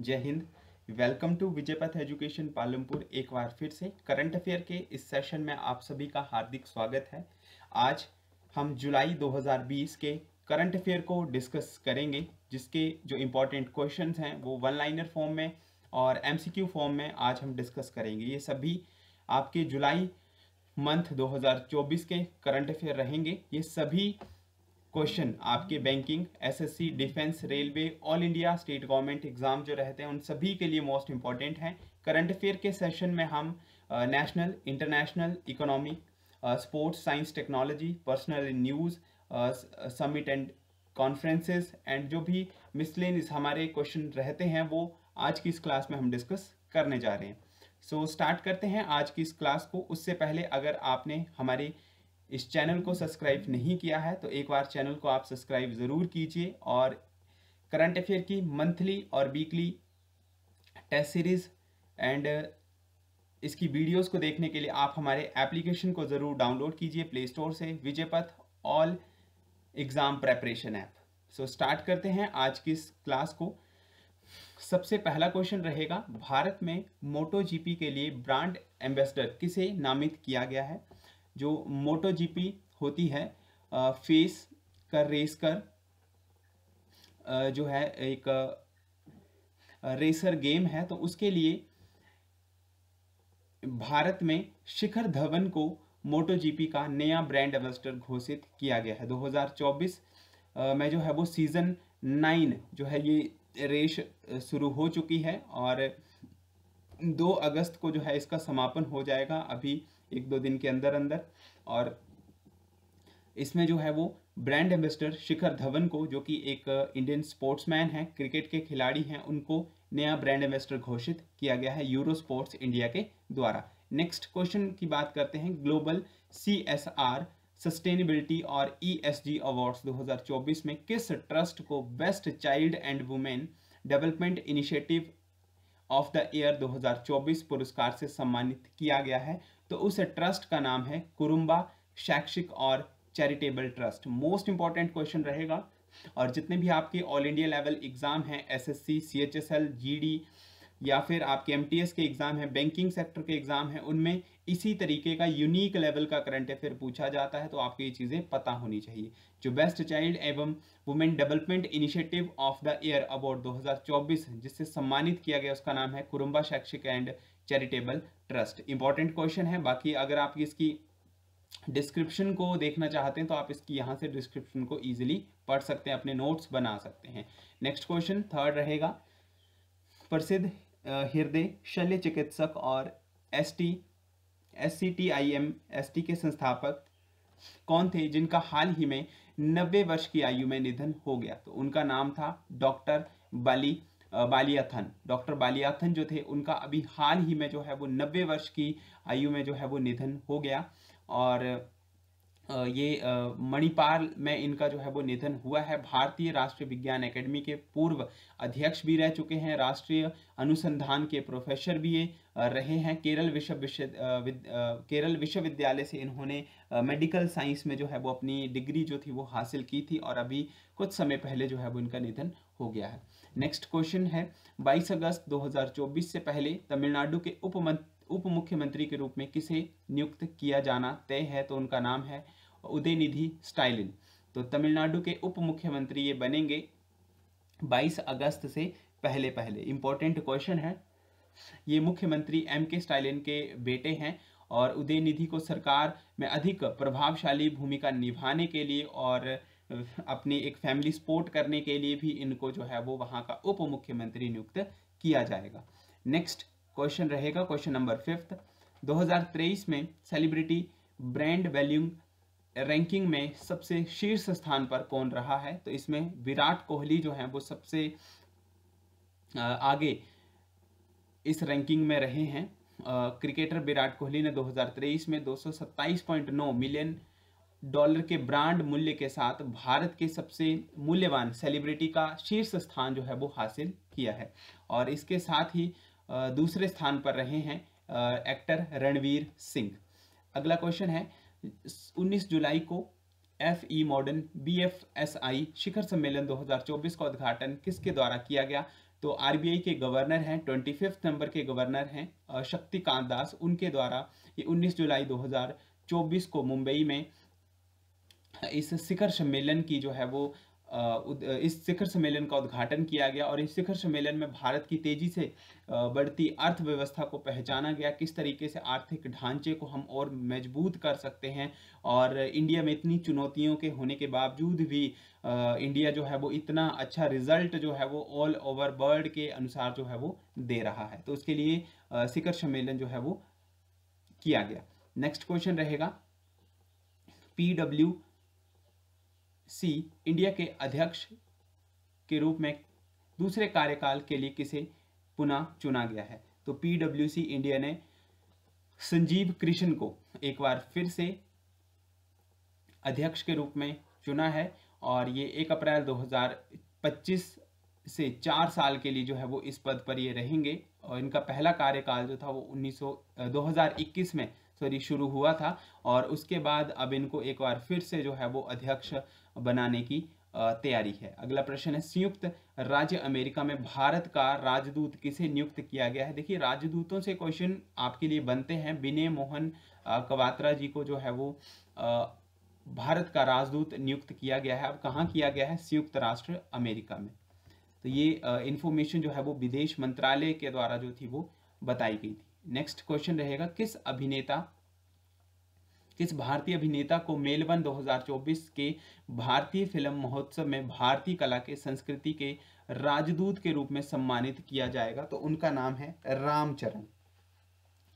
जय Hind welcome to Vijaypath education Palampur एक बार फिर से करंट अफेयर के इस सेशन में आप सभी का हार्दिक स्वागत है आज हम जुलाई 2020 के करंट अफेयर को डिस्कस करेंगे जिसके जो इम्पोर्टेंट क्वेश्चन हैं वो वन लाइनर फॉर्म में और एमसीक्यू फॉर्म में आज हम डिस्कस करेंगे ये सभी आपके जुलाई मंथ 2024 के करंट अफेयर रहेंगे ये सभी क्वेश्चन आपके banking SSC defence railway all India state government exam जो रहते हैं उन सभी के लिए मोस्ट इंपॉर्टेंट हैं करंट अफेयर के सेशन में हम national international economic sports science technology personal news summit and conferences and जो भी मिसलेन हमारे क्वेश्चन रहते हैं वो आज की इस क्लास में हम डिस्कस करने जा रहे हैं सो so, स्टार्ट करते हैं आज की इस क्लास को उससे पहले अगर आपने हमारे इस चैनल को सब्सक्राइब नहीं किया है तो एक बार चैनल को आप सब्सक्राइब ज़रूर कीजिए और करंट अफेयर की मंथली और वीकली टेस्ट सीरीज़ एंड इसकी वीडियोस को देखने के लिए आप हमारे एप्लीकेशन को ज़रूर डाउनलोड कीजिए प्ले स्टोर से Vijaypath all exam preparation app so start करते हैं आज की इस क्लास को सबसे पहला क्वेश्चन रहेगा भारत में मोटो जीपी के लिए ब्रांड एम्बेसडर किसे नामित किया गया है जो मोटो जीपी होती है फेस कर रेस कर जो है एक रेसर गेम है तो उसके लिए भारत में शिखर धवन को मोटो जीपी का नया ब्रांड एम्बेसडर घोषित किया गया है 2024 में जो है वो सीज़न नाइन जो है ये रेस शुरू हो चुकी है और दो अगस्त को जो है इसका समापन हो जाएगा अभी एक दो दिन के अंदर अंदर और इसमें जो है वो ब्रांड एम्बेसडर शिखर धवन को जो कि एक इंडियन स्पोर्ट्समैन है क्रिकेट के खिलाड़ी हैं उनको नया ब्रांड एम्बेसडर घोषित किया गया है यूरो स्पोर्ट्स इंडिया के द्वारा नेक्स्ट क्वेश्चन की बात करते हैं global C S R sustainability और ई एस जी अवार्ड्स 2024 में किस ट्रस्ट को best child and women development initiative of the year 2024 पुरस्कार से सम्मानित किया गया है तो उस ट्रस्ट का नाम है कुरुम्बा शैक्षिक और charitable trust most important question रहेगा और जितने भी आपके ऑल इंडिया लेवल एग्ज़ाम हैं एसएससी, सीएचएसएल, जीडी या फिर आपके एमटीएस के एग्ज़ाम हैं बैंकिंग सेक्टर के एग्ज़ाम हैं उनमें इसी तरीके का यूनिक लेवल का करंट अफेयर पूछा जाता है तो आपको ये चीज़ें पता होनी चाहिए जो बेस्ट चाइल्ड एवं women development initiative of the year award 2024 जिससे सम्मानित किया गया उसका नाम है कुरुम्बा शैक्षिक and charitable trust important question है बाकी अगर आप इसकी डिस्क्रिप्शन को देखना चाहते हैं तो आप इसकी यहां से डिस्क्रिप्शन को इजीली पढ़ सकते हैं अपने नोट्स बना सकते हैं नेक्स्ट क्वेश्चन थर्ड रहेगा प्रसिद्ध हृदय शल्य चिकित्सक और S T S C T I M S T के संस्थापक कौन थे जिनका हाल ही में नब्बे वर्ष की आयु में निधन हो गया तो उनका नाम था डॉक्टर बली बालियाथन डॉक्टर बालियाथन जो थे उनका अभी हाल ही में जो है वो नब्बे वर्ष की आयु में जो है वो निधन हो गया और ये मणिपाल में इनका जो है वो निधन हुआ है भारतीय राष्ट्रीय विज्ञान एकेडमी के पूर्व अध्यक्ष भी रह चुके हैं राष्ट्रीय अनुसंधान के प्रोफेसर भी रहे हैं केरल विश्व विश्व केरल विश्वविद्यालय से इन्होंने मेडिकल साइंस में जो है वो अपनी डिग्री जो थी वो हासिल की थी और अभी कुछ समय पहले जो है वो इनका निधन हो गया है नेक्स्ट क्वेश्चन है 22 अगस्त 2024 से पहले तमिलनाडु के उप उप मुख्यमंत्री के रूप में किसे नियुक्त किया जाना तय है तो उनका नाम है उदयनिधि स्टाइलिन तो तमिलनाडु के उप मुख्यमंत्री ये बनेंगे 22 अगस्त से पहले पहले इंपॉर्टेंट क्वेश्चन है ये मुख्यमंत्री एम के स्टाइलिन के बेटे हैं और उदयनिधि को सरकार में अधिक प्रभावशाली भूमिका निभाने के लिए और अपनी एक फैमिली सपोर्ट करने के लिए भी इनको जो है वो वहां का उप मुख्यमंत्री नियुक्त किया जाएगा नेक्स्ट क्वेश्चन रहेगा क्वेश्चन नंबर फिफ्थ 2023 में सेलिब्रिटी ब्रांड वैल्यू रैंकिंग में सबसे शीर्ष स्थान पर कौन रहा है तो इसमें विराट कोहली जो है वो सबसे आगे इस रैंकिंग में रहे हैं क्रिकेटर विराट कोहली ने 2023 में 227.9 मिलियन डॉलर के ब्रांड मूल्य के साथ भारत के सबसे मूल्यवान सेलिब्रिटी का शीर्ष स्थान जो है वो हासिल किया है और इसके साथ ही दूसरे स्थान पर रहे हैं एक्टर रणवीर सिंह अगला क्वेश्चन है 19 जुलाई को F E modern B F S I शिखर सम्मेलन 2024 का उद्घाटन किसके द्वारा किया गया तो आरबीआई के गवर्नर हैं ट्वेंटी फिफ्थ नंबर के गवर्नर हैं शक्तिकांत दास उनके द्वारा ये 19 जुलाई 2024 को मुंबई में इस शिखर सम्मेलन की जो है वो इस शिखर सम्मेलन का उद्घाटन किया गया और इस शिखर सम्मेलन में भारत की तेजी से बढ़ती अर्थव्यवस्था को पहचाना गया किस तरीके से आर्थिक ढांचे को हम और मजबूत कर सकते हैं और इंडिया में इतनी चुनौतियों के होने के बावजूद भी इंडिया जो है वो इतना अच्छा रिजल्ट जो है वो ऑल ओवर वर्ल्ड के अनुसार जो है वो दे रहा है तो उसके लिए शिखर सम्मेलन जो है वो किया गया नेक्स्ट क्वेश्चन रहेगा पी डब्ल्यू सी इंडिया के अध्यक्ष के रूप में दूसरे कार्यकाल के लिए किसे पुनः चुना गया है तो पीडब्ल्यूसी इंडिया ने संजीव कृष्ण को एक बार फिर से अध्यक्ष के रूप में चुना है और ये एक अप्रैल 2025 से चार साल के लिए जो है वो इस पद पर ये रहेंगे और इनका पहला कार्यकाल जो था वो 1900 2021 में सॉरी शुरू हुआ था और उसके बाद अब इनको एक बार फिर से जो है वो अध्यक्ष बनाने की तैयारी है अगला प्रश्न है संयुक्त राज्य अमेरिका में भारत का राजदूत किसे नियुक्त किया गया है देखिए राजदूतों से क्वेश्चन आपके लिए बनते हैं विनय मोहन कवात्रा जी को जो है वो भारत का राजदूत नियुक्त किया गया है अब कहाँ किया गया है संयुक्त राष्ट्र अमेरिका में तो ये इन्फॉर्मेशन जो है वो विदेश मंत्रालय के द्वारा जो थी वो बताई गई थी नेक्स्ट क्वेश्चन रहेगा किस अभिनेता किस भारतीय अभिनेता को मेलबर्न 2024 के भारतीय फिल्म महोत्सव में भारतीय कला के संस्कृति के राजदूत के रूप में सम्मानित किया जाएगा तो उनका नाम है रामचरण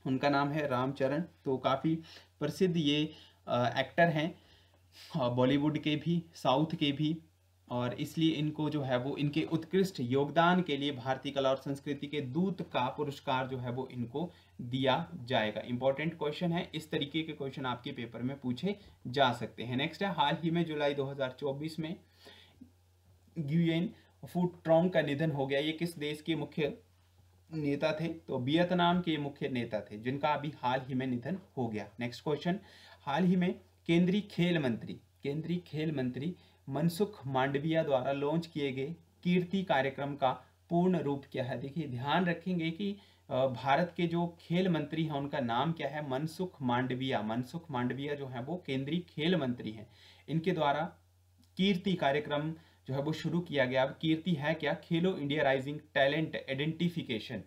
उनका नाम है रामचरण तो काफ़ी प्रसिद्ध ये एक्टर हैं बॉलीवुड के भी साउथ के भी और इसलिए इनको जो है वो इनके उत्कृष्ट योगदान के लिए भारतीय कला और संस्कृति के दूत का पुरस्कार जो है वो इनको दिया जाएगा इंपॉर्टेंट क्वेश्चन है इस तरीके के क्वेश्चन आपके पेपर में पूछे जा सकते हैं नेक्स्ट है हाल ही में जुलाई 2024 में ग्यूएन फूड ट्रॉन्ग का निधन हो गया ये किस देश के मुख्य नेता थे तो वियतनाम के मुख्य नेता थे जिनका अभी हाल ही में निधन हो गया नेक्स्ट क्वेश्चन हाल ही में केंद्रीय खेल मंत्री केंद्रीय खेल मंत्री मनसुख मांडविया द्वारा लॉन्च किए गए कीर्ति कार्यक्रम का पूर्ण रूप क्या है देखिए ध्यान रखेंगे कि भारत के जो खेल मंत्री हैं उनका नाम क्या है मनसुख मांडविया मनसुख मांडविया जो है वो केंद्रीय खेल मंत्री हैं इनके द्वारा कीर्ति कार्यक्रम जो है वो शुरू किया गया अब कीर्ति है क्या Khelo India rising talent identification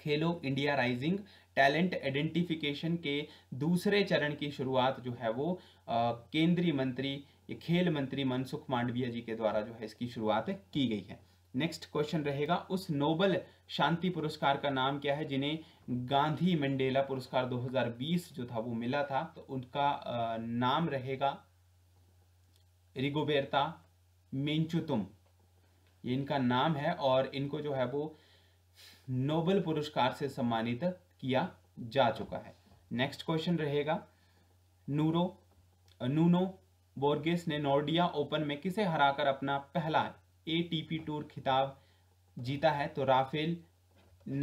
Khelo India rising talent identification के दूसरे चरण की शुरुआत जो है वो केंद्रीय मंत्री ये खेल मंत्री मनसुख मांडविया जी के द्वारा जो है इसकी शुरुआत की गई है नेक्स्ट क्वेश्चन रहेगा उस नोबल शांति पुरस्कार का नाम क्या है जिन्हें गांधी मंडेला पुरस्कार 2020 जो था वो मिला था तो उनका नाम रहेगा रिगोबेरता मेंचुतुम ये इनका नाम है और इनको जो है वो नोबल पुरस्कार से सम्मानित किया जा चुका है नेक्स्ट क्वेश्चन रहेगा नूरो नूनो बोर्गेस ने नोर्डिया ओपन में किसे हराकर अपना पहला एटीपी टूर खिताब जीता है तो राफेल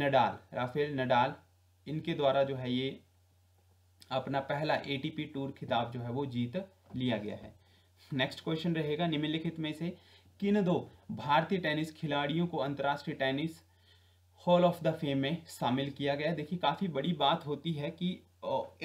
नडाल राफेल नडाल इनके द्वारा जो है ये अपना पहला एटीपी टूर खिताब जो है वो जीत लिया गया है नेक्स्ट क्वेश्चन रहेगा निम्नलिखित में से किन दो भारतीय टेनिस खिलाड़ियों को अंतर्राष्ट्रीय tennis hall of the fame में शामिल किया गया देखिए काफ़ी बड़ी बात होती है कि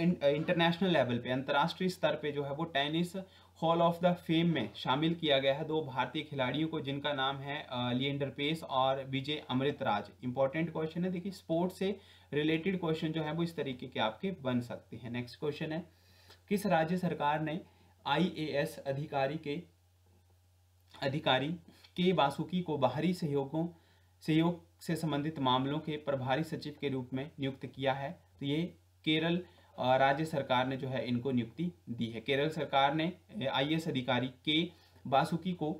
इंटरनेशनल लेवल पे अंतर्राष्ट्रीय स्तर पे जो है वो tennis hall of the fame में शामिल किया गया है दो भारतीय खिलाड़ियों को जिनका नाम है लियंडर पेस और विजय अमृत राज इंपॉर्टेंट क्वेश्चन है देखिए स्पोर्ट्स से रिलेटेड क्वेश्चन जो है वो इस तरीके के आपके बन सकते हैं नेक्स्ट क्वेश्चन है किस राज्य सरकार ने आईएएस अधिकारी के अधिकारी के बासुकी को बाहरी सहयोगों सहयोग से संबंधित मामलों के प्रभारी सचिव के रूप में नियुक्त किया है तो ये केरल राज्य सरकार ने जो है इनको नियुक्ति दी है केरल सरकार ने आई अधिकारी के बासुकी को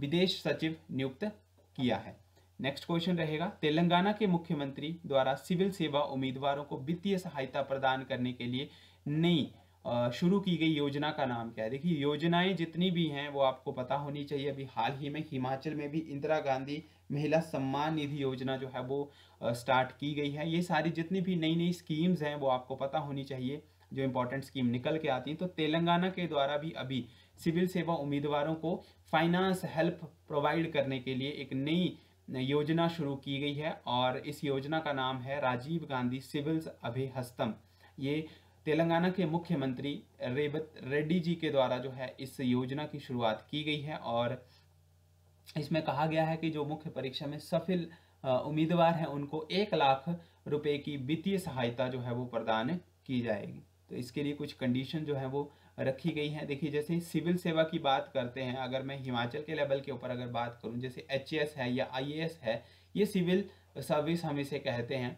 विदेश सचिव नियुक्त किया है नेक्स्ट क्वेश्चन रहेगा तेलंगाना के मुख्यमंत्री द्वारा सिविल सेवा उम्मीदवारों को वित्तीय सहायता प्रदान करने के लिए नई शुरू की गई योजना का नाम क्या है देखिए योजनाएं जितनी भी हैं वो आपको पता होनी चाहिए अभी हाल ही में हिमाचल में भी इंदिरा गांधी महिला सम्मान निधि योजना जो है वो स्टार्ट की गई है ये सारी जितनी भी नई नई स्कीम्स हैं वो आपको पता होनी चाहिए जो इम्पोर्टेंट स्कीम निकल के आती हैं तो तेलंगाना के द्वारा भी अभी सिविल सेवा उम्मीदवारों को फाइनेंस हेल्प प्रोवाइड करने के लिए एक नई योजना शुरू की गई है और इस योजना का नाम है राजीव गांधी सिविल्स अभिहस्तम ये तेलंगाना के मुख्यमंत्री रेवत रेड्डी जी के द्वारा जो है इस योजना की शुरुआत की गई है और इसमें कहा गया है कि जो मुख्य परीक्षा में सफल उम्मीदवार हैं उनको एक लाख रुपए की वित्तीय सहायता जो है वो प्रदान की जाएगी तो इसके लिए कुछ कंडीशन जो है वो रखी गई हैं देखिए जैसे सिविल सेवा की बात करते हैं अगर मैं हिमाचल के लेवल के ऊपर अगर बात करूं जैसे एच है या आई है ये सिविल सर्विस हम इसे कहते हैं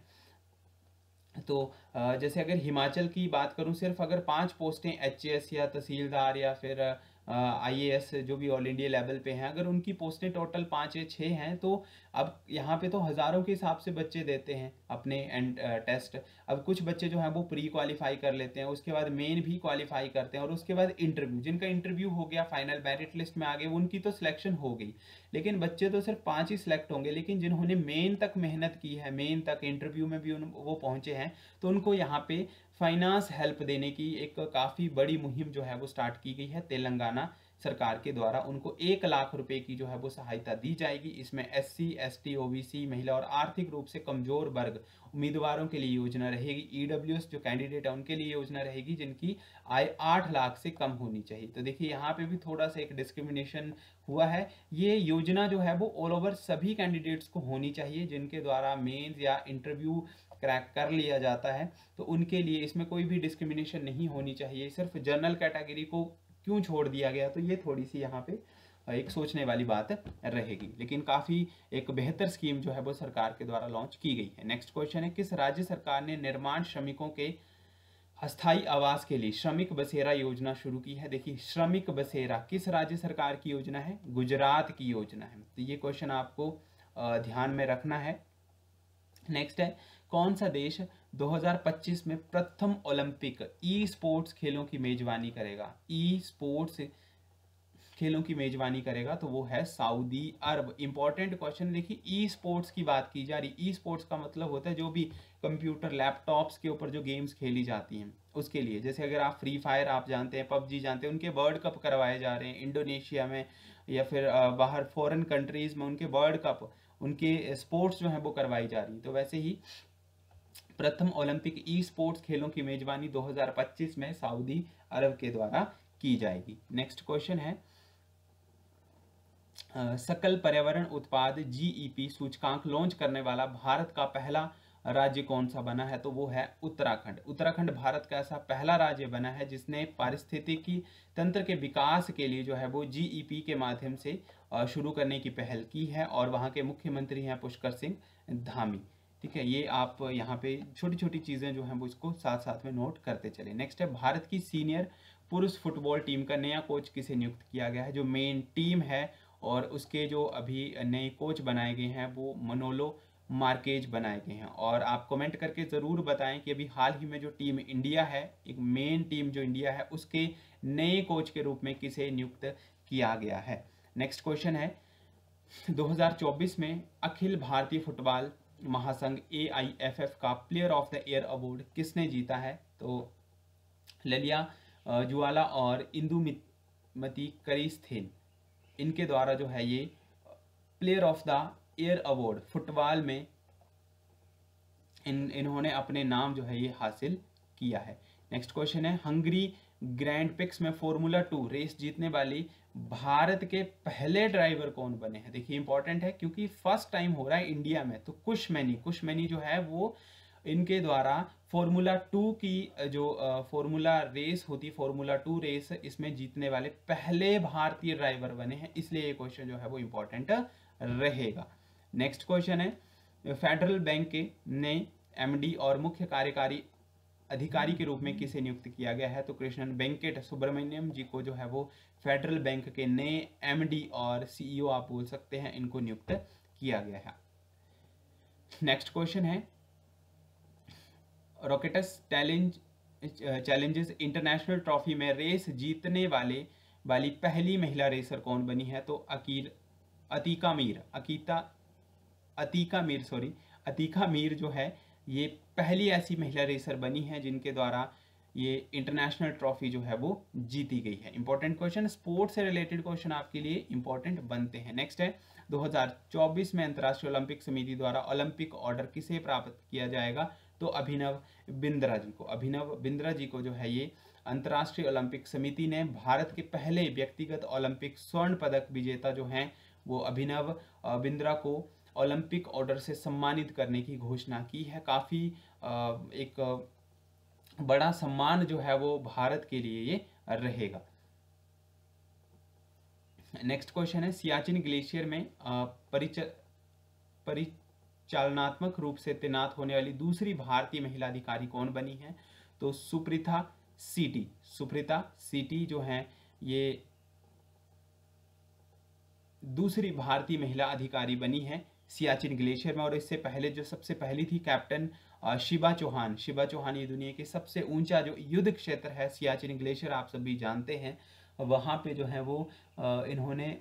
तो जैसे अगर हिमाचल की बात करूं सिर्फ अगर पांच पोस्टें एच या तहसीलदार या फिर आई जो भी ऑल इंडिया लेवल पे हैं अगर उनकी पोस्टें टोटल पाँच या छः हैं तो अब यहाँ पे तो हज़ारों के हिसाब से बच्चे देते हैं अपने एंड टेस्ट अब कुछ बच्चे जो हैं वो प्री क्वालिफाई कर लेते हैं उसके बाद मेन भी क्वालिफाई करते हैं और उसके बाद इंटरव्यू जिनका इंटरव्यू हो गया फाइनल मेरिट लिस्ट में आ गए उनकी तो सिलेक्शन हो गई लेकिन बच्चे तो सिर्फ पाँच ही सिलेक्ट होंगे लेकिन जिन्होंने मेन तक मेहनत की है मेन तक इंटरव्यू में भी उन वो पहुँचे हैं तो उनको यहाँ पे फाइनेंस हेल्प देने की एक काफ़ी बड़ी मुहिम जो है वो स्टार्ट की गई है तेलंगाना सरकार के द्वारा उनको एक लाख रुपए की जो है वो सहायता दी जाएगी इसमें S C S T O B C महिला और आर्थिक रूप से कमजोर वर्ग उम्मीदवारों के लिए योजना रहेगी ईडब्ल्यूएस e जो कैंडिडेट है उनके लिए योजना रहेगी जिनकी आय आठ लाख से कम होनी चाहिए तो देखिए यहाँ पे भी थोड़ा सा एक डिस्क्रिमिनेशन हुआ है ये योजना जो है वो ऑल ओवर सभी कैंडिडेट्स को होनी चाहिए जिनके द्वारा मेन्स या इंटरव्यू क्रैक कर लिया जाता है तो उनके लिए इसमें कोई भी डिस्क्रिमिनेशन नहीं होनी चाहिए सिर्फ जनरल कैटेगरी को क्यों छोड़ दिया गया तो ये थोड़ी सी यहाँ पे एक सोचने वाली बात रहेगी लेकिन काफ़ी एक बेहतर स्कीम जो है वो सरकार के द्वारा लॉन्च की गई है नेक्स्ट क्वेश्चन है किस राज्य सरकार ने निर्माण श्रमिकों के अस्थाई आवास के लिए श्रमिक बसेरा योजना शुरू की है देखिए श्रमिक बसेरा किस राज्य सरकार की योजना है गुजरात की योजना है तो ये क्वेश्चन आपको ध्यान में रखना है नेक्स्ट है कौन सा देश 2025 में प्रथम ओलंपिक ई स्पोर्ट्स खेलों की मेजबानी करेगा ई स्पोर्ट्स खेलों की मेजबानी करेगा तो वो है सऊदी अरब इंपॉर्टेंट क्वेश्चन देखिए ई स्पोर्ट्स की बात की जा रही ई स्पोर्ट्स का मतलब होता है जो भी कंप्यूटर लैपटॉप्स के ऊपर जो गेम्स खेली जाती हैं उसके लिए जैसे अगर आप फ्री फायर आप जानते हैं पबजी जानते हैं उनके वर्ल्ड कप करवाए जा रहे हैं इंडोनेशिया में या फिर बाहर फॉरन कंट्रीज़ में उनके वर्ल्ड कप उनके स्पोर्ट्स जो हैं वो करवाई जा रही है तो वैसे ही प्रथम ओलंपिक ई स्पोर्ट्स खेलों की मेजबानी 2025 में सऊदी अरब के द्वारा की जाएगी नेक्स्ट क्वेश्चन है सकल पर्यावरण उत्पाद जीईपी e सूचकांक लॉन्च करने वाला भारत का पहला राज्य कौन सा बना है तो वो है उत्तराखंड उत्तराखंड भारत का ऐसा पहला राज्य बना है जिसने पारिस्थितिकी तंत्र के विकास के लिए जो है वो जीईपी e के माध्यम से शुरू करने की पहल की है और वहां के मुख्यमंत्री हैं पुष्कर सिंह धामी ठीक है ये आप यहाँ पे छोटी छोटी चीज़ें जो हैं वो इसको साथ साथ में नोट करते चले नेक्स्ट है भारत की सीनियर पुरुष फुटबॉल टीम का नया कोच किसे नियुक्त किया गया है जो मेन टीम है और उसके जो अभी नए कोच बनाए गए हैं वो मनोलो मार्केज बनाए गए हैं और आप कमेंट करके ज़रूर बताएं कि अभी हाल ही में जो टीम इंडिया है एक मेन टीम जो इंडिया है उसके नए कोच के रूप में किसे नियुक्त किया गया है नेक्स्ट क्वेश्चन है 2024 में अखिल भारतीय फुटबॉल महासंघ ए आई एफ एफ का player of the year award किसने जीता है तो ललिया जुआला और इंदुमती करिस्थेन इनके द्वारा जो है ये player of the year award football में इन इन्होंने अपने नाम जो है ये हासिल किया है नेक्स्ट क्वेश्चन है हंगरी ग्रैंड पिक्स में फॉर्मूला टू रेस जीतने वाली भारत के पहले ड्राइवर कौन बने हैं देखिए इंपॉर्टेंट है क्योंकि फर्स्ट टाइम हो रहा है इंडिया में तो कुश मैनी कुश मैनी जो है वो इनके द्वारा फॉर्मूला टू की जो फॉर्मूला रेस होती फॉर्मूला टू रेस इसमें जीतने वाले पहले भारतीय ड्राइवर बने हैं इसलिए ये क्वेश्चन जो है वो इंपॉर्टेंट रहेगा नेक्स्ट क्वेश्चन है फेडरल बैंक के ने एमडी और मुख्य कार्यकारी अधिकारी के रूप में किसे नियुक्त किया गया है तो कृष्णन वेंकट सुब्रमण्यम जी को जो है वो फेडरल बैंक के नए एमडी और सीईओ e आप बोल सकते हैं इनको नियुक्त किया गया है नेक्स्ट क्वेश्चन है rockets challenge challenges international trophy में रेस जीतने वाले वाली पहली महिला रेसर कौन बनी है तो अकीर अतीका मीर अकीता अतीका मीर सॉरी अतीका मीर जो है ये पहली ऐसी महिला रेसर बनी है जिनके द्वारा ये इंटरनेशनल ट्रॉफी जो है वो जीती गई है इंपॉर्टेंट क्वेश्चन स्पोर्ट्स से रिलेटेड क्वेश्चन आपके लिए इंपॉर्टेंट बनते हैं नेक्स्ट है 2024 में अंतर्राष्ट्रीय ओलंपिक समिति द्वारा ओलंपिक ऑर्डर किसे प्राप्त किया जाएगा तो अभिनव बिंद्रा जी को अभिनव बिंद्रा जी को जो है ये अंतर्राष्ट्रीय ओलंपिक समिति ने भारत के पहले व्यक्तिगत ओलंपिक स्वर्ण पदक विजेता जो हैं वो अभिनव बिंद्रा को ओलंपिक ऑर्डर से सम्मानित करने की घोषणा की है काफ़ी एक बड़ा सम्मान जो है वो भारत के लिए ये रहेगा नेक्स्ट क्वेश्चन है सियाचिन ग्लेशियर में परिच परिचालनात्मक रूप से तैनात होने वाली दूसरी भारतीय महिला अधिकारी कौन बनी है तो सुप्रीता सीटी सुप्रीता सीटी जो है ये दूसरी भारतीय महिला अधिकारी बनी है सियाचिन ग्लेशियर में और इससे पहले जो सबसे पहली थी कैप्टन शिवा चौहान शिवा चौहान ये दुनिया के सबसे ऊंचा जो युद्ध क्षेत्र है सियाचिन ग्लेशियर आप सभी जानते हैं वहाँ पे जो है वो इन्होंने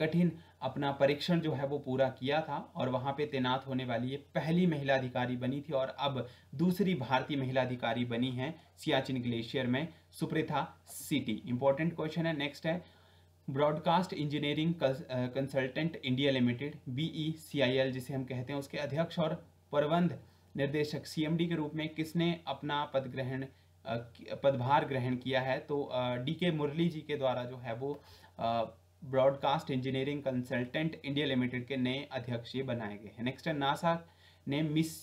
कठिन अपना परीक्षण जो है वो पूरा किया था और वहाँ पे तैनात होने वाली ये पहली महिला अधिकारी बनी थी और अब दूसरी भारतीय महिला अधिकारी बनी है सियाचिन ग्लेशियर में सुप्रिथा सिटी इंपॉर्टेंट क्वेश्चन है नेक्स्ट है broadcast engineering consultant India limited BE e जिसे हम कहते हैं उसके अध्यक्ष और प्रबंध निर्देशक सीएमडी के रूप में किसने अपना पद ग्रहण पदभार ग्रहण किया है तो डी के मुरली जी के द्वारा जो है वो broadcast engineering consultant India limited के नए अध्यक्ष ये बनाए गए हैं नेक्स्ट है नासा ने मिस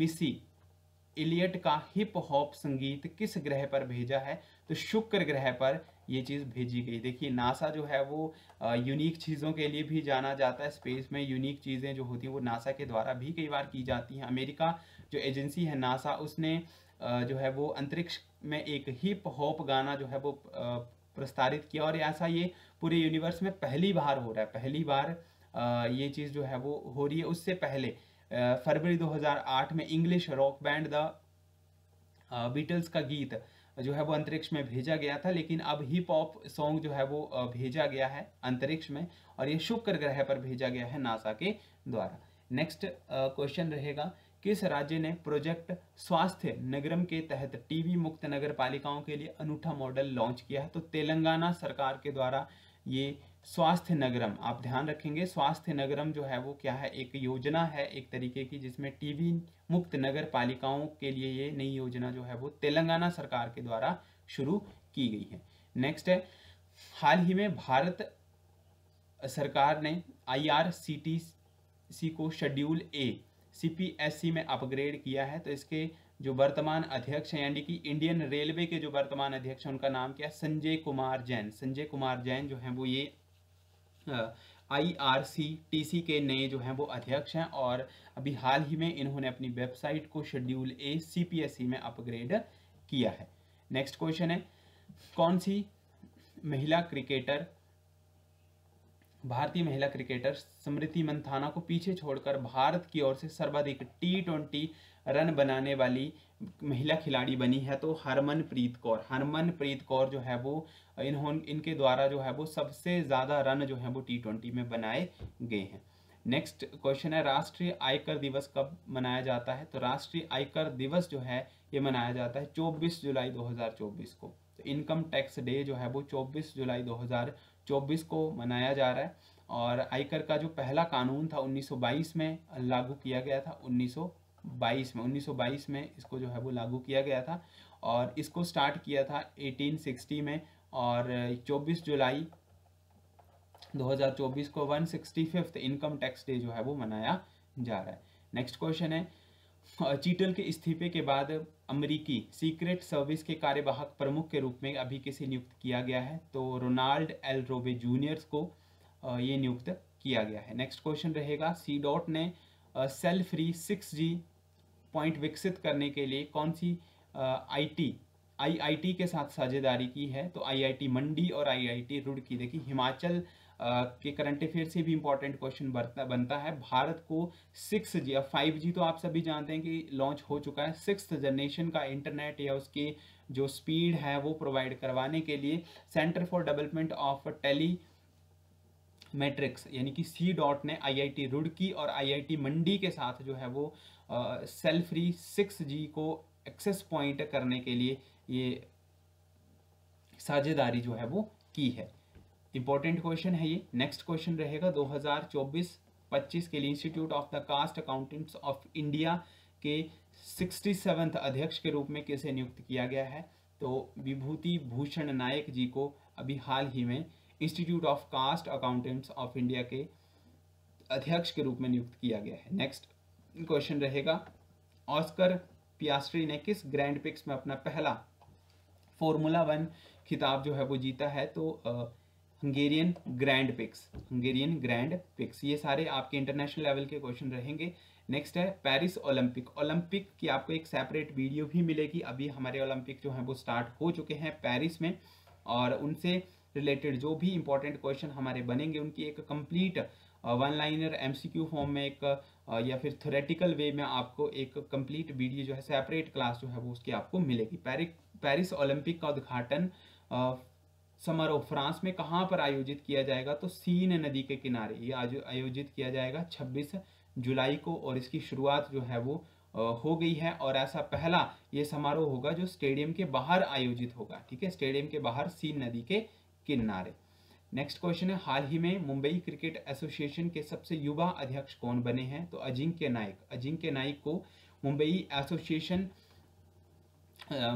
मिसी इलियट का हिप हॉप संगीत किस ग्रह पर भेजा है तो शुक्र ग्रह पर ये चीज़ भेजी गई देखिए नासा जो है वो यूनिक चीज़ों के लिए भी जाना जाता है स्पेस में यूनिक चीज़ें जो होती हैं वो नासा के द्वारा भी कई बार की जाती हैं अमेरिका जो एजेंसी है नासा उसने जो है वो अंतरिक्ष में एक हिप हॉप गाना जो है वो प्रस्तारित किया और ऐसा ये पूरे यूनिवर्स में पहली बार हो रहा है पहली बार ये चीज़ जो है वो हो रही है उससे पहले फरवरी 2008 में English rock band the Beatles का गीत जो है वो अंतरिक्ष में भेजा गया था लेकिन अब हिप हॉप सॉन्ग जो है वो भेजा गया है अंतरिक्ष में और ये शुक्र ग्रह पर भेजा गया है नासा के द्वारा नेक्स्ट क्वेश्चन रहेगा किस राज्य ने प्रोजेक्ट स्वास्थ्य नगरम के तहत टीबी मुक्त नगर पालिकाओं के लिए अनूठा मॉडल लॉन्च किया है तो तेलंगाना सरकार के द्वारा ये स्वास्थ्य नगरम आप ध्यान रखेंगे स्वास्थ्य नगरम जो है वो क्या है एक योजना है एक तरीके की जिसमें टीबी मुक्त नगर पालिकाओं के लिए ये नई योजना जो है वो तेलंगाना सरकार के द्वारा शुरू की गई है नेक्स्ट है हाल ही में भारत सरकार ने आईआरसीटीसी को शेड्यूल ए सीपीएससी में अपग्रेड किया है तो इसके जो वर्तमान अध्यक्ष हैं यानी कि इंडियन रेलवे के जो वर्तमान अध्यक्ष हैं उनका नाम क्या है संजय कुमार जैन संजय कुमार जैन जो हैं वो ये आईआरसीटीसी के नए जो हैं वो अध्यक्ष हैं और अभी हाल ही में इन्होंने अपनी वेबसाइट को शेड्यूल ए सीपीएससी e में अपग्रेड किया है नेक्स्ट क्वेश्चन है कौन सी महिला क्रिकेटर भारतीय महिला क्रिकेटर स्मृति मंथाना को पीछे छोड़कर भारत की ओर से सर्वाधिक टी ट्वेंटी रन बनाने वाली महिला खिलाड़ी बनी है तो हरमनप्रीत कौर हरमनप्रीत कौर जो है वो इन्हों इनके द्वारा जो है वो सबसे ज़्यादा रन जो है वो टी ट्वेंटी में बनाए गए हैं नेक्स्ट क्वेश्चन है राष्ट्रीय आयकर दिवस कब मनाया जाता है तो राष्ट्रीय आयकर दिवस जो है ये मनाया जाता है 24 जुलाई 2024 को तो इनकम टैक्स डे जो है वो 24 जुलाई 2024 को मनाया जा रहा है और आयकर का जो पहला कानून था 1922 में लागू किया गया था 1922 में 1922 में इसको जो है वो लागू किया गया था और इसको स्टार्ट किया था 1860 में और 24 जुलाई 2024 को 165 इनकम टैक्स डे जो है वो मनाया जा रहा है नेक्स्ट क्वेश्चन है चीटल के इस्तीफे के बाद अमरीकी सीक्रेट सर्विस के कार्यवाहक प्रमुख के रूप में अभी किसे नियुक्त किया गया है तो रोनाल्ड एल रोबे जूनियर्स को ये नियुक्त किया गया है नेक्स्ट क्वेश्चन रहेगा सी डॉट ने cell free six G point विकसित करने के लिए कौन सी आईटी आईआईटी के साथ साझेदारी की है तो आईआईटी मंडी और आईआईटी रुड़की देखिए हिमाचल के करंट अफेयर से भी इंपॉर्टेंट क्वेश्चन बनता है भारत को सिक्स जी या फाइव जी तो आप सभी जानते हैं कि लॉन्च हो चुका है सिक्स जनरेशन का इंटरनेट या उसके जो स्पीड है वो प्रोवाइड करवाने के लिए centre for development of telematics यानी कि सी डॉट ने आईआईटी रुड़की और आईआईटी मंडी के साथ जो है वो सेल फ्री सिक्स जी को एक्सेस पॉइंट करने के लिए ये साझेदारी जो है वो की है इंपॉर्टेंट क्वेश्चन है ये नेक्स्ट क्वेश्चन रहेगा 2024-25 के लिए institute of the cost accountants of India के सिक्सटी अध्यक्ष के रूप में किसे नियुक्त किया गया है तो विभूति भूषण नायक जी को अभी हाल ही में institute of cost accountants of India के अध्यक्ष के रूप में नियुक्त किया गया है नेक्स्ट क्वेश्चन रहेगा ऑस्कर पियास्ट्री ने किस ग्रैंड पिक्स में अपना पहला फॉर्मूला वन खिताब जो है वो जीता है तो Hungarian grand prix Hungarian grand prix ये सारे आपके इंटरनेशनल लेवल के क्वेश्चन रहेंगे नेक्स्ट है पेरिस ओलंपिक ओलंपिक की आपको एक सेपरेट वीडियो भी मिलेगी अभी हमारे ओलंपिक जो है वो स्टार्ट हो चुके हैं पेरिस में और उनसे रिलेटेड जो भी इंपॉर्टेंट क्वेश्चन हमारे बनेंगे उनकी एक complete one liner MCQ form में एक या फिर थोरेटिकल वे में आपको एक कंप्लीट वीडियो जो है सेपरेट क्लास जो है वो उसकी आपको मिलेगी पेरिस ओलंपिक का उद्घाटन समारोह फ्रांस में कहाँ पर आयोजित किया जाएगा तो सीन नदी के किनारे ये आयोजित किया जाएगा 26 जुलाई को और इसकी शुरुआत जो है वो हो गई है और ऐसा पहला ये समारोह होगा जो स्टेडियम के बाहर आयोजित होगा ठीक है स्टेडियम के बाहर सीन नदी के किनारे नेक्स्ट क्वेश्चन है हाल ही में मुंबई क्रिकेट एसोसिएशन के सबसे युवा अध्यक्ष कौन बने हैं तो अजिंक्य नाइक अजिंक्य नाइक को Mumbai association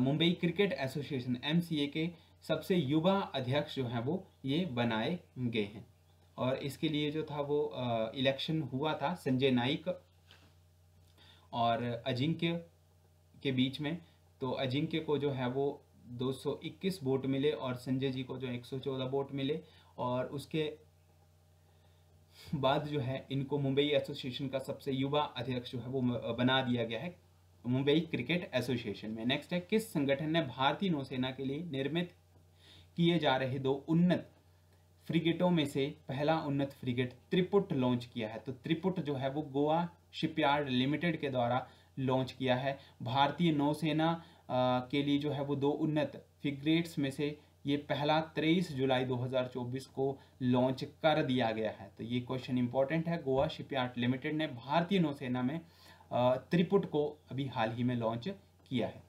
Mumbai cricket association M के सबसे युवा अध्यक्ष जो हैं वो ये बनाए गए हैं और इसके लिए जो था वो इलेक्शन हुआ था संजय नाइक और अजिंक्य के बीच में तो अजिंक्य को जो है वो 221 वोट मिले और संजय जी को जो 114 वोट मिले और उसके बाद जो है इनको मुंबई एसोसिएशन का सबसे युवा अध्यक्ष जो है वो बना दिया गया है मुंबई क्रिकेट एसोसिएशन में नेक्स्ट है किस संगठन ने भारतीय नौसेना के लिए निर्मित किए जा रहे दो उन्नत फ्रिगेटों में से पहला उन्नत फ्रिगेट त्रिपुट लॉन्च किया है तो त्रिपुट जो है वो गोवा शिपयार्ड लिमिटेड के द्वारा लॉन्च किया है भारतीय नौसेना के लिए जो है वो दो उन्नत फ्रिगेट्स में से ये पहला 23 जुलाई 2024 को लॉन्च कर दिया गया है तो ये क्वेश्चन इंपॉर्टेंट है गोवा शिपयार्ड लिमिटेड ने भारतीय नौसेना में त्रिपुट को अभी हाल ही में लॉन्च किया है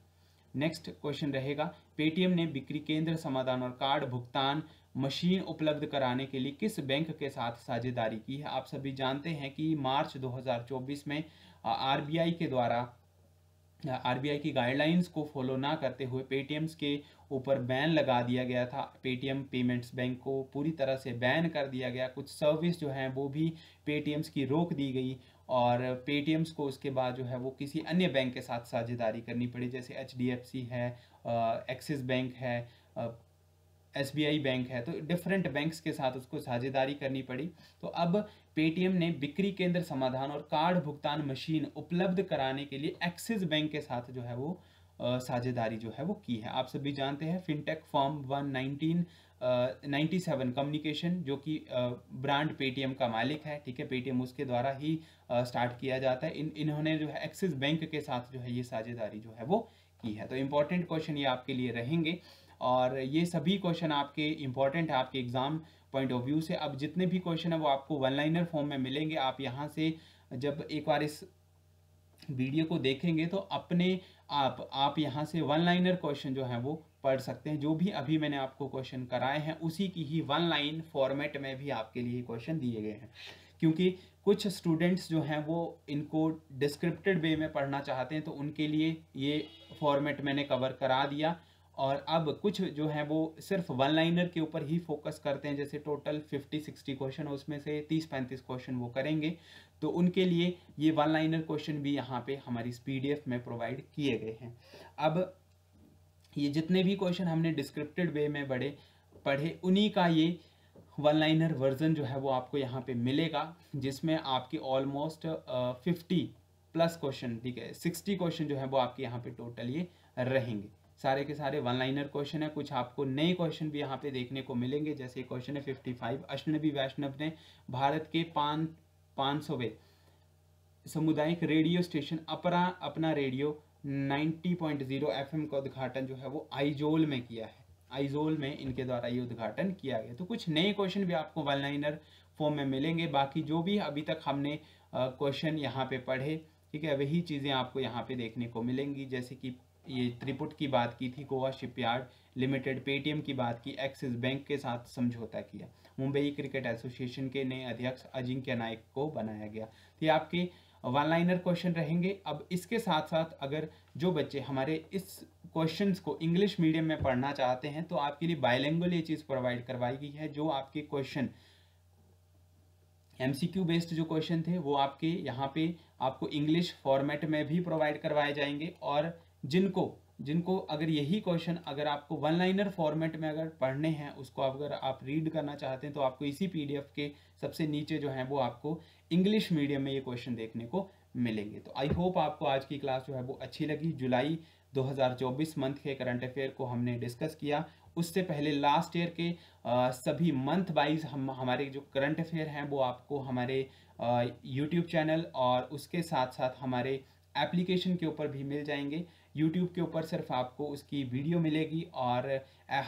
नेक्स्ट क्वेश्चन रहेगा पेटीएम ने बिक्री केंद्र समाधान और कार्ड भुगतान मशीन उपलब्ध कराने के लिए किस बैंक के साथ साझेदारी की है आप सभी जानते हैं कि मार्च 2024 में आरबीआई के द्वारा आरबीआई की गाइडलाइंस को फॉलो ना करते हुए पेटीएम्स के ऊपर बैन लगा दिया गया था पेटीएम पेमेंट्स बैंक को पूरी तरह से बैन कर दिया गया कुछ सर्विस जो हैं वो भी पेटीएम्स की रोक दी गई और पेटीएम्स को उसके बाद जो है वो किसी अन्य बैंक के साथ साझेदारी करनी पड़ी जैसे एच है एक्सिस बैंक है आई बैंक है तो डिफरेंट बैंक्स के साथ उसको साझेदारी करनी पड़ी तो अब पेटीएम ने बिक्री केंद्र समाधान और कार्ड भुगतान मशीन उपलब्ध कराने के लिए एक्सिस बैंक के साथ जो है वो साझेदारी जो है वो की है आप सभी जानते हैं fintech firm one nineteen ninety seven communication जो कि ब्रांड पेटीएम का मालिक है ठीक है पेटीएम उसके द्वारा ही स्टार्ट किया जाता है इन इन्होंने जो है एक्सिस बैंक के साथ जो है ये साझेदारी जो है वो की है तो इम्पोर्टेंट क्वेश्चन ये आपके लिए रहेंगे और ये सभी क्वेश्चन आपके इंपॉर्टेंट है आपके एग्ज़ाम पॉइंट ऑफ व्यू से अब जितने भी क्वेश्चन है वो आपको वन लाइनर फॉर्म में मिलेंगे आप यहाँ से जब एक बार इस वीडियो को देखेंगे तो अपने आप आप यहाँ से वन लाइनर क्वेश्चन जो है वो पढ़ सकते हैं जो भी अभी मैंने आपको क्वेश्चन कराए हैं उसी की ही वन लाइन फॉर्मेट में भी आपके लिए क्वेश्चन दिए गए हैं क्योंकि कुछ स्टूडेंट्स जो हैं वो इनको डिस्क्रिप्टेड वे में पढ़ना चाहते हैं तो उनके लिए ये फॉर्मेट मैंने कवर करा दिया और अब कुछ जो है वो सिर्फ वन लाइनर के ऊपर ही फोकस करते हैं जैसे टोटल 50 60 क्वेश्चन उसमें से 30 35 क्वेश्चन वो करेंगे तो उनके लिए ये वन लाइनर क्वेश्चन भी यहाँ पे हमारी इस पी में प्रोवाइड किए गए हैं अब ये जितने भी क्वेश्चन हमने डिस्क्रिप्टेड वे में बड़े पढ़े उन्हीं का ये वन लाइनर वर्जन जो है वो आपको यहाँ पे मिलेगा जिसमें आपके ऑलमोस्ट फिफ्टी प्लस क्वेश्चन ठीक है सिक्सटी क्वेश्चन जो है वो आपके यहाँ पे टोटल ये रहेंगे सारे के सारे वन लाइनर क्वेश्चन है कुछ आपको नए क्वेश्चन भी यहाँ पे देखने को मिलेंगे जैसे क्वेश्चन है फिफ्टी फाइव अष्टनबी वैष्णव ने भारत के पान पाँच सौवे सामुदायिक रेडियो स्टेशन अपरा अपना रेडियो 90.0 एफएम का उद्घाटन जो है वो आइजोल में किया है आइजोल में इनके द्वारा ये उद्घाटन किया गया तो कुछ नए क्वेश्चन भी आपको वन लाइनर फॉर्म में मिलेंगे बाकी जो भी अभी तक हमने क्वेश्चन यहाँ पे पढ़े ठीक है वही चीज़ें आपको यहाँ पे देखने को मिलेंगी जैसे कि ये त्रिपुट की बात की थी गोवा शिपयार्ड लिमिटेड पेटीएम की बात की एक्सिस बैंक के साथ समझौता किया मुंबई क्रिकेट एसोसिएशन के नए अध्यक्ष अजिंक्य नायक को बनाया गया तो ये आपके वन लाइनर क्वेश्चन रहेंगे अब इसके साथ साथ अगर जो बच्चे हमारे इस क्वेश्चंस को इंग्लिश मीडियम में पढ़ना चाहते हैं तो आपके लिए बायलैंगल ये चीज़ प्रोवाइड करवाई गई है जो आपके क्वेश्चन एमसीक्यू बेस्ड जो क्वेश्चन थे वो आपके यहाँ पे आपको इंग्लिश फॉर्मेट में भी प्रोवाइड करवाए जाएंगे और जिनको जिनको अगर यही क्वेश्चन अगर आपको वन लाइनर फॉर्मेट में अगर पढ़ने हैं उसको अगर आप रीड करना चाहते हैं तो आपको इसी पीडीएफ के सबसे नीचे जो है वो आपको इंग्लिश मीडियम में ये क्वेश्चन देखने को मिलेंगे तो आई होप आपको आज की क्लास जो है वो अच्छी लगी जुलाई 2024 मंथ के करंट अफेयर को हमने डिस्कस किया उससे पहले लास्ट ईयर के आ, सभी मंथ वाइज हम हमारे जो करंट अफेयर हैं वो आपको हमारे यूट्यूब चैनल और उसके साथ साथ हमारे एप्लीकेशन के ऊपर भी मिल जाएंगे यूट्यूब के ऊपर सिर्फ आपको उसकी वीडियो मिलेगी और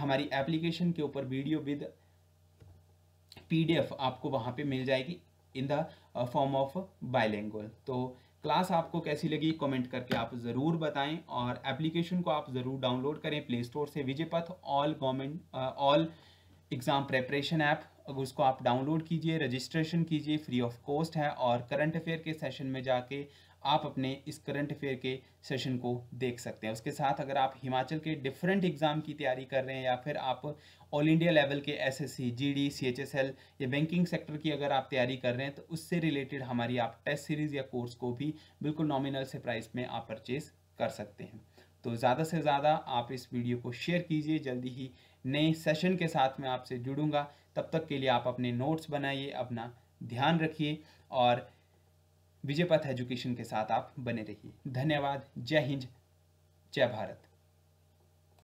हमारी एप्लीकेशन के ऊपर वीडियो विद पीडीएफ आपको वहाँ पे मिल जाएगी in the form of bilingual तो क्लास आपको कैसी लगी कमेंट करके आप ज़रूर बताएं और एप्लीकेशन को आप ज़रूर डाउनलोड करें प्ले स्टोर से Vijaypath all government all exam preparation app अगर उसको आप डाउनलोड कीजिए रजिस्ट्रेशन कीजिए फ्री ऑफ कॉस्ट है और करंट अफेयर के सेशन में जाके आप अपने इस करंट अफेयर के सेशन को देख सकते हैं उसके साथ अगर आप हिमाचल के डिफरेंट एग्ज़ाम की तैयारी कर रहे हैं या फिर आप ऑल इंडिया लेवल के S S C G D C H S L या बैंकिंग सेक्टर की अगर आप तैयारी कर रहे हैं तो उससे रिलेटेड हमारी आप टेस्ट सीरीज़ या कोर्स को भी बिल्कुल नॉमिनल से प्राइस में आप परचेज़ कर सकते हैं तो ज़्यादा से ज़्यादा आप इस वीडियो को शेयर कीजिए जल्दी ही नए सेशन के साथ मैं आपसे जुड़ूंगा तब तक के लिए आप अपने नोट्स बनाइए अपना ध्यान रखिए और विजयपथ एजुकेशन के साथ आप बने रहिए धन्यवाद जय हिंद जय भारत